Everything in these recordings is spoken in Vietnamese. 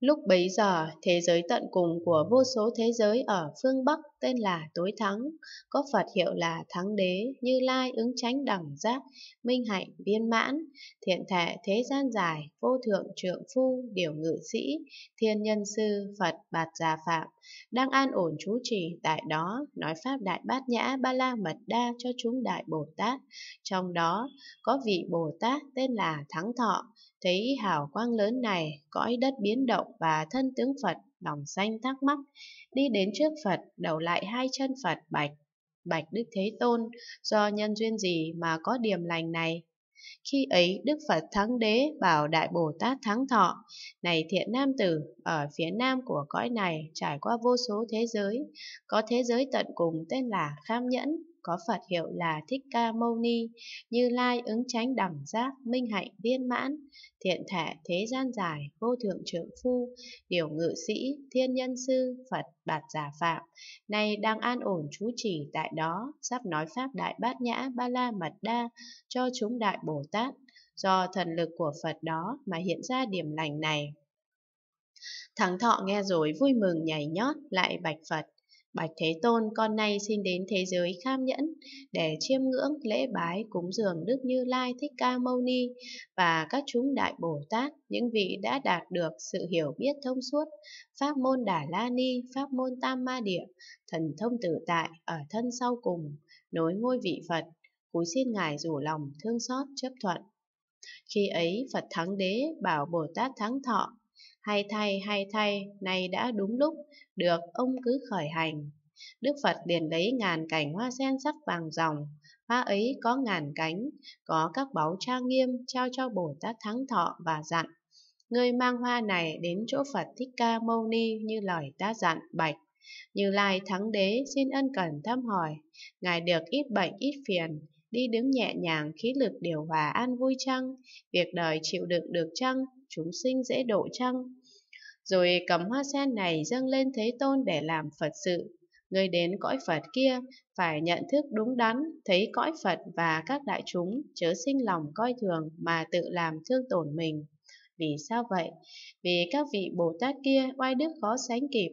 Lúc bấy giờ, thế giới tận cùng của vô số thế giới ở phương Bắc tên là Tối Thắng, có Phật hiệu là Thắng Đế, Như Lai ứng chánh đẳng giác, minh hạnh viên mãn, thiện thể thế gian dài, vô thượng trượng phu, điều ngự sĩ, thiên nhân sư, Phật bạt già phạm, đang an ổn chú trì tại đó, nói Pháp Đại Bát Nhã Ba La Mật Đa cho chúng Đại Bồ Tát. Trong đó, có vị Bồ Tát tên là Thắng Thọ, thấy hào quang lớn này, cõi đất biến động, và thân tướng Phật, lòng xanh thắc mắc, đi đến trước Phật, đầu lại hai chân Phật bạch. Bạch Đức Thế Tôn, do nhân duyên gì mà có điểm lành này? Khi ấy, Đức Phật Thắng Đế bảo Đại Bồ Tát Thắng Thọ, Này thiện nam tử, ở phía nam của cõi này trải qua vô số thế giới, có thế giới tận cùng tên là Kham Nhẫn, có Phật hiệu là Thích Ca Mâu Ni, Như Lai ứng tránh đẳng giác, minh hạnh viên mãn, thiện thể thế gian giải, vô thượng trượng phu, điều ngự sĩ, thiên nhân sư, Phật bạt giả phạm, nay đang an ổn chú chỉ tại đó, sắp nói Pháp Đại Bát Nhã Ba La Mật Đa cho chúng Đại Bồ Tát, do thần lực của Phật đó mà hiện ra điểm lành này. Thắng thọ nghe rồi vui mừng nhảy nhót lại bạch Phật, Bạch Thế Tôn con nay xin đến thế giới kham nhẫn để chiêm ngưỡng lễ bái cúng dường Đức Như Lai Thích Ca Mâu Ni và các chúng đại Bồ Tát, những vị đã đạt được sự hiểu biết thông suốt, pháp môn Đà La Ni, pháp môn Tam Ma Địa, thần thông tự tại ở thân sau cùng, nối ngôi vị Phật, cúi xin Ngài rủ lòng thương xót chấp thuận. Khi ấy Phật Thắng Đế bảo Bồ Tát Thắng Thọ hay thay, hay thay, này đã đúng lúc, được, ông cứ khởi hành. Đức Phật liền lấy ngàn cảnh hoa sen sắc vàng ròng, hoa ấy có ngàn cánh, có các báu trang nghiêm trao cho Bồ Tát Thắng Thọ và dặn. Ngươi mang hoa này đến chỗ Phật Thích Ca Mâu Ni như lời ta dặn bạch. Như Lai Thắng Đế xin ân cần thăm hỏi, Ngài được ít bệnh ít phiền, đi đứng nhẹ nhàng khí lực điều hòa an vui chăng, việc đời chịu đựng được chăng, chúng sinh dễ độ chăng? Rồi cầm hoa sen này dâng lên Thế Tôn để làm Phật sự. Người đến cõi Phật kia phải nhận thức đúng đắn, thấy cõi Phật và các đại chúng chớ sinh lòng coi thường mà tự làm thương tổn mình. Vì sao vậy? Vì các vị Bồ Tát kia oai đức khó sánh kịp,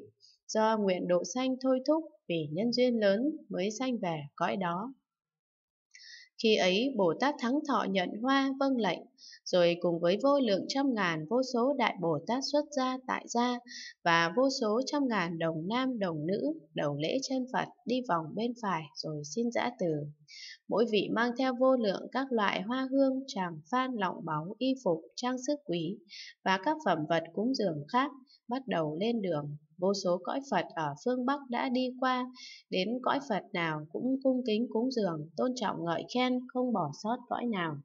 do nguyện độ sanh thôi thúc vì nhân duyên lớn mới sanh về cõi đó. Khi ấy Bồ Tát Thắng Thọ nhận hoa vâng lệnh, rồi cùng với vô lượng trăm ngàn vô số đại Bồ Tát xuất gia tại gia và vô số trăm ngàn đồng nam đồng nữ đầu lễ chân Phật đi vòng bên phải rồi xin giã từ. Mỗi vị mang theo vô lượng các loại hoa hương, tràng phan, lọng báu, y phục, trang sức quý và các phẩm vật cúng dường khác bắt đầu lên đường vô số cõi Phật ở phương Bắc đã đi qua, đến cõi Phật nào cũng cung kính cúng dường, tôn trọng ngợi khen, không bỏ sót cõi nào.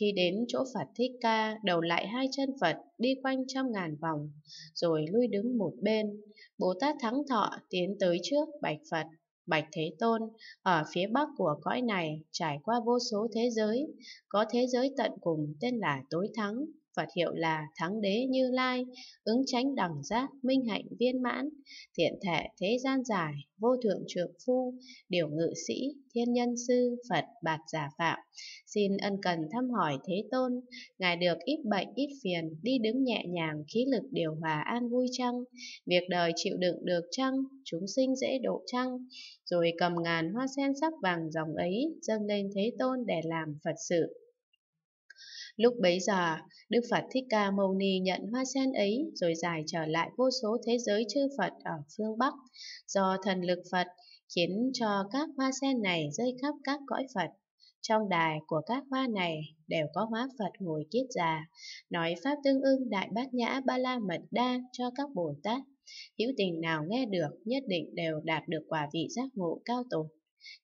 Khi đến chỗ Phật Thích Ca, đầu lại hai chân Phật, đi quanh trăm ngàn vòng, rồi lui đứng một bên. Bồ Tát Thắng Thọ tiến tới trước Bạch Phật, Bạch Thế Tôn, ở phía bắc của cõi này trải qua vô số thế giới, có thế giới tận cùng tên là Tối Thắng, Phật hiệu là Thắng Đế Như Lai, ứng chánh đẳng giác, minh hạnh viên mãn, thiện thể thế gian giải, vô thượng trượng phu, điều ngự sĩ, thiên nhân sư, Phật bạt giả phạm. Xin ân cần thăm hỏi Thế Tôn, Ngài được ít bệnh ít phiền, đi đứng nhẹ nhàng, khí lực điều hòa an vui chăng? Việc đời chịu đựng được chăng? Chúng sinh dễ độ chăng? Rồi cầm ngàn hoa sen sắc vàng dòng ấy, dâng lên Thế Tôn để làm Phật sự. Lúc bấy giờ, Đức Phật Thích Ca Mâu Ni nhận hoa sen ấy rồi giải trở lại vô số thế giới chư Phật ở phương Bắc. Do thần lực Phật khiến cho các hoa sen này rơi khắp các cõi Phật. Trong đài của các hoa này đều có hóa Phật ngồi kiết già, nói Pháp tương ưng Đại Bát Nhã Ba La Mật Đa cho các Bồ Tát. Hữu tình nào nghe được nhất định đều đạt được quả vị giác ngộ cao tột.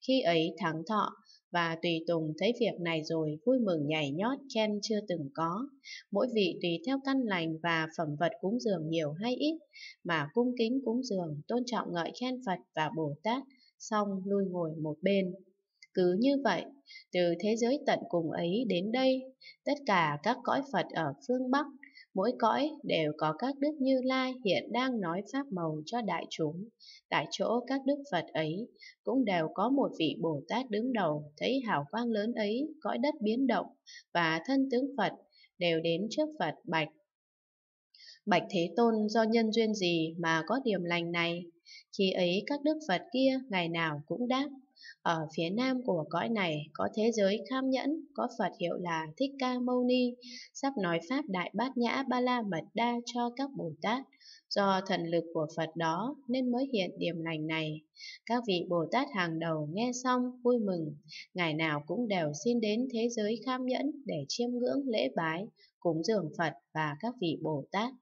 Khi ấy thắng thọ, và tùy tùng thấy việc này rồi vui mừng nhảy nhót khen chưa từng có. Mỗi vị tùy theo căn lành và phẩm vật cúng dường nhiều hay ít, mà cung kính cúng dường, tôn trọng ngợi khen Phật và Bồ Tát, xong lui ngồi một bên. Cứ như vậy, từ thế giới tận cùng ấy đến đây, tất cả các cõi Phật ở phương Bắc Mỗi cõi đều có các đức Như Lai hiện đang nói pháp màu cho đại chúng. Tại chỗ các đức Phật ấy cũng đều có một vị Bồ Tát đứng đầu, thấy hào quang lớn ấy, cõi đất biến động và thân tướng Phật đều đến trước Phật bạch. Bạch Thế Tôn do nhân duyên gì mà có điểm lành này? Khi ấy các đức Phật kia ngày nào cũng đáp, ở phía nam của cõi này có thế giới kham nhẫn, có Phật hiệu là Thích Ca Mâu Ni, sắp nói Pháp Đại Bát Nhã Ba La Mật Đa cho các Bồ Tát. Do thần lực của Phật đó nên mới hiện điểm lành này. Các vị Bồ Tát hàng đầu nghe xong vui mừng, ngày nào cũng đều xin đến thế giới kham nhẫn để chiêm ngưỡng lễ bái, cúng dường Phật và các vị Bồ Tát.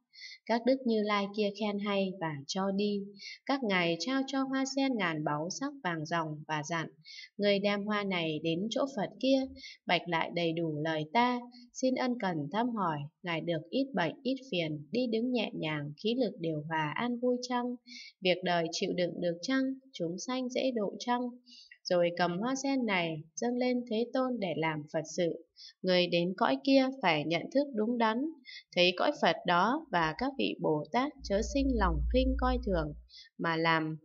Các đức như lai kia khen hay và cho đi. Các ngài trao cho hoa sen ngàn báu sắc vàng ròng và dặn. Người đem hoa này đến chỗ Phật kia, bạch lại đầy đủ lời ta. Xin ân cần thăm hỏi, ngài được ít bệnh ít phiền, đi đứng nhẹ nhàng, khí lực điều hòa an vui chăng? Việc đời chịu đựng được chăng? Chúng sanh dễ độ chăng? rồi cầm hoa sen này dâng lên Thế Tôn để làm Phật sự. Người đến cõi kia phải nhận thức đúng đắn, thấy cõi Phật đó và các vị Bồ Tát chớ sinh lòng khinh coi thường, mà làm